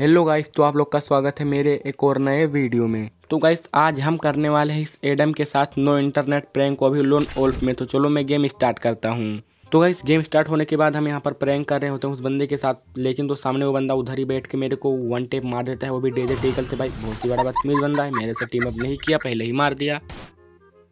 hello guys तो आप लोग का स्वागत है मेरे एक और नए वीडियो में तो गाइस आज हम करने वाले हैं इस एडम के साथ नो इंटरनेट प्रैंक को अभी लोन ओल्फ में तो चलो मैं गेम स्टार्ट करता हूँ तो गाइस गेम स्टार्ट होने के बाद हम यहाँ पर प्रैंक कर रहे होते हैं उस बंदे के साथ लेकिन तो सामने वो बंदा उधर ही बैठ के मेरे को वन टेप मार देता है वो भी डेजे टेकल से भाई बहुत ही बड़ा बदतमीज बंदा है मेरे से टीम अप नहीं किया पहले ही मार दिया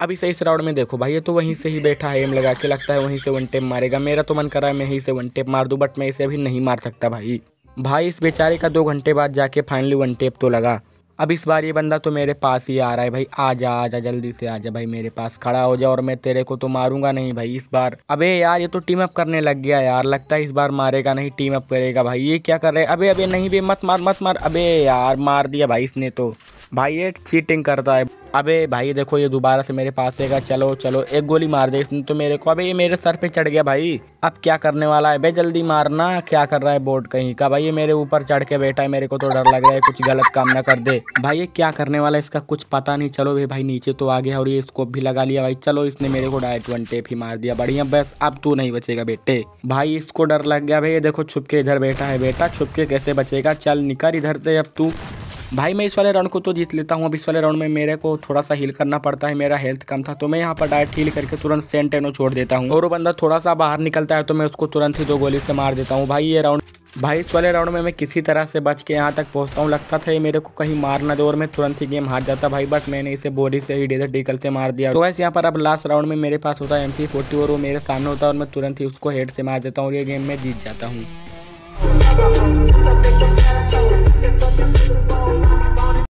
अभी से इस राउंड में देखो भाई ये तो वहीं से ही बैठा है एम लगा के लगता है वहीं से वन टेप मारेगा मेरा तो मन करा है मैं ही से वन टेप मार दूँ बट मैं इसे अभी नहीं मार सकता भाई भाई इस बेचारे का दो घंटे बाद जाके फाइनली वन टेप तो लगा अब इस बार ये बंदा तो मेरे पास ही आ रहा है भाई आ जा आ जा जल्दी से आ जा भाई मेरे पास खड़ा हो जा और मैं तेरे को तो मारूंगा नहीं भाई इस बार अबे यार ये तो टीम अप करने लग गया यार लगता है इस बार मारेगा नहीं टीम अप करेगा भाई ये क्या कर रहे अबे अबे नहीं बे मत मार मत मार अबे यार मार दिया भाई इसने तो भाई ये चीटिंग करता है अबे भाई देखो ये दोबारा से मेरे पास आएगा चलो चलो एक गोली मार दे इसने तो मेरे को अबे ये मेरे सर पे चढ़ गया भाई अब क्या करने वाला है बे जल्दी मारना क्या कर रहा है बोर्ड कहीं का भाई ये मेरे ऊपर चढ़ के बैठा है मेरे को तो डर लग रहा है कुछ गलत काम ना कर दे भाई ये क्या करने वाला है इसका कुछ पता नहीं चलो भाई भाई नीचे तो आ गया और ये स्कोप भी लगा लिया भाई चलो इसने मेरे को डायरेक्ट वन टेप ही मार दिया बढ़िया बस अब तू नहीं बचेगा बेटे भाई इसको डर लग गया भाई ये देखो छुपके इधर बैठा है बेटा छुपके कैसे बचेगा चल निकल इधर से अब तू भाई मैं इस वाले राउंड को तो जीत लेता हूँ अब इस वाले राउंड में मेरे को थोड़ा सा हील करना पड़ता है मेरा हेल्थ कम था तो मैं यहाँ पर डायरेक्ट हील करके तुरंत सेंटेनो छोड़ देता हूँ और वो बंदा थोड़ा सा बाहर निकलता है तो मैं उसको तुरंत ही दो गोली से मार देता हूँ भाई ये राउंड भाई इस वाले राउंड में मैं किसी तरह से बच के यहाँ तक पहुँचता हूँ लगता था ये मेरे को कहीं मार ना दे और मैं तुरंत ही गेम हार जाता भाई बट मैंने इसे बॉडी से ही डेजर डीकल से मार दिया तो वैसे यहाँ पर अब लास्ट राउंड में मेरे पास होता है एम फोर्टी और वो मेरे सामने होता है और मैं तुरंत ही उसको हेड से मार देता हूँ ये गेम में जीत जाता हूँ